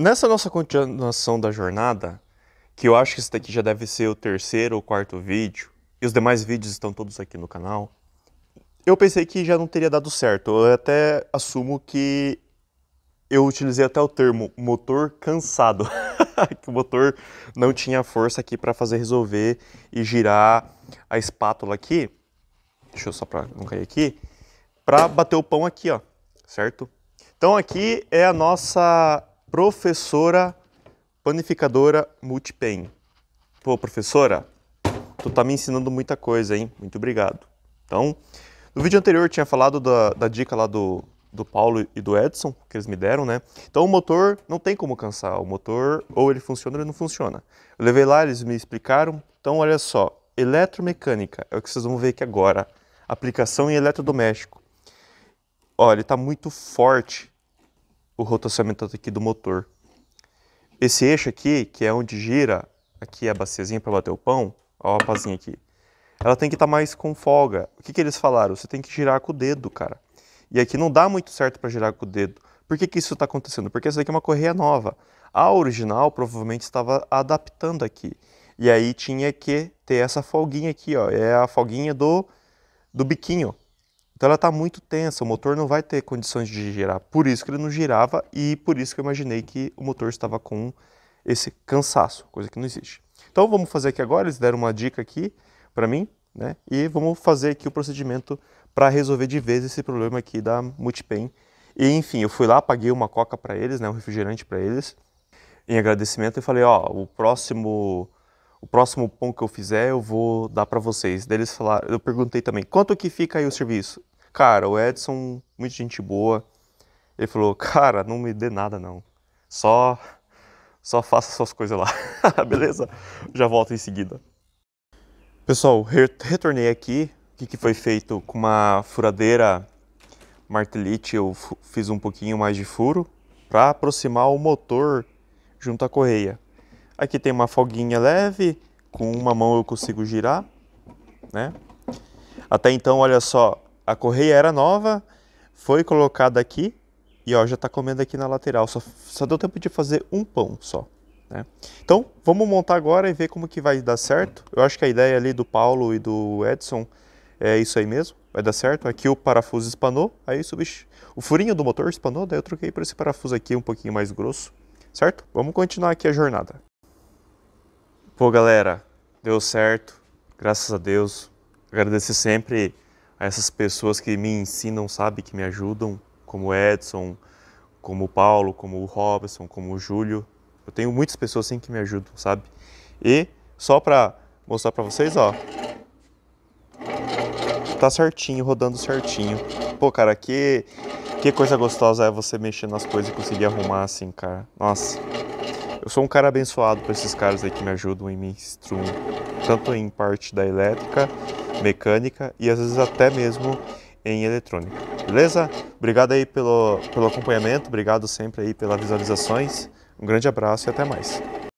Nessa nossa continuação da jornada, que eu acho que esse daqui já deve ser o terceiro ou quarto vídeo, e os demais vídeos estão todos aqui no canal, eu pensei que já não teria dado certo. Eu até assumo que eu utilizei até o termo motor cansado, que o motor não tinha força aqui para fazer resolver e girar a espátula aqui. Deixa eu só para não cair aqui, para bater o pão aqui, ó, certo? Então aqui é a nossa professora panificadora Multipen. Pô, professora, tu tá me ensinando muita coisa, hein? Muito obrigado. Então, no vídeo anterior eu tinha falado da, da dica lá do, do Paulo e do Edson, que eles me deram, né? Então o motor não tem como cansar. O motor ou ele funciona ou ele não funciona. Eu levei lá, eles me explicaram. Então olha só, eletromecânica é o que vocês vão ver aqui agora. Aplicação em eletrodoméstico. Olha, ele tá muito forte o rotacionamento aqui do motor. Esse eixo aqui, que é onde gira aqui a baciazinha para bater o pão, ó a pazinha aqui, ela tem que estar tá mais com folga. O que, que eles falaram? Você tem que girar com o dedo, cara. E aqui não dá muito certo para girar com o dedo. Por que, que isso está acontecendo? Porque essa daqui é uma correia nova. A original provavelmente estava adaptando aqui. E aí tinha que ter essa folguinha aqui, ó. É a folguinha do, do biquinho. Então ela está muito tensa, o motor não vai ter condições de girar. Por isso que ele não girava e por isso que eu imaginei que o motor estava com esse cansaço, coisa que não existe. Então vamos fazer aqui agora, eles deram uma dica aqui para mim, né? E vamos fazer aqui o procedimento para resolver de vez esse problema aqui da Multipen. E enfim, eu fui lá, paguei uma coca para eles, né, um refrigerante para eles, em agradecimento e falei, ó, o próximo o próximo pão que eu fizer, eu vou dar para vocês. Daí eles falaram, eu perguntei também, quanto que fica aí o serviço? Cara, o Edson, muita gente boa. Ele falou, cara, não me dê nada não. Só, só faça suas coisas lá. Beleza? Já volto em seguida. Pessoal, retornei aqui. O que, foi feito com uma furadeira martelite? Eu fiz um pouquinho mais de furo para aproximar o motor junto à correia. Aqui tem uma folguinha leve. Com uma mão eu consigo girar, né? Até então, olha só, a correia era nova, foi colocada aqui e ó, já está comendo aqui na lateral. Só, só deu tempo de fazer um pão só. Né? Então, vamos montar agora e ver como que vai dar certo. Eu acho que a ideia ali do Paulo e do Edson é isso aí mesmo. Vai dar certo. Aqui o parafuso espanou, aí substitui. O furinho do motor espanou, daí eu troquei por esse parafuso aqui um pouquinho mais grosso. Certo? Vamos continuar aqui a jornada. Pô, galera, deu certo. Graças a Deus. Agradecer sempre a essas pessoas que me ensinam, sabe, que me ajudam, como Edson, como o Paulo, como o Robson, como o Júlio. Eu tenho muitas pessoas assim que me ajudam, sabe? E só para mostrar para vocês, ó, tá certinho, rodando certinho. Pô, cara, que que coisa gostosa é você mexer nas coisas e conseguir arrumar assim, cara. Nossa. Eu sou um cara abençoado por esses caras aí que me ajudam e me instruem, tanto em parte da elétrica, mecânica e às vezes até mesmo em eletrônica. Beleza? Obrigado aí pelo, pelo acompanhamento, obrigado sempre aí pelas visualizações. Um grande abraço e até mais.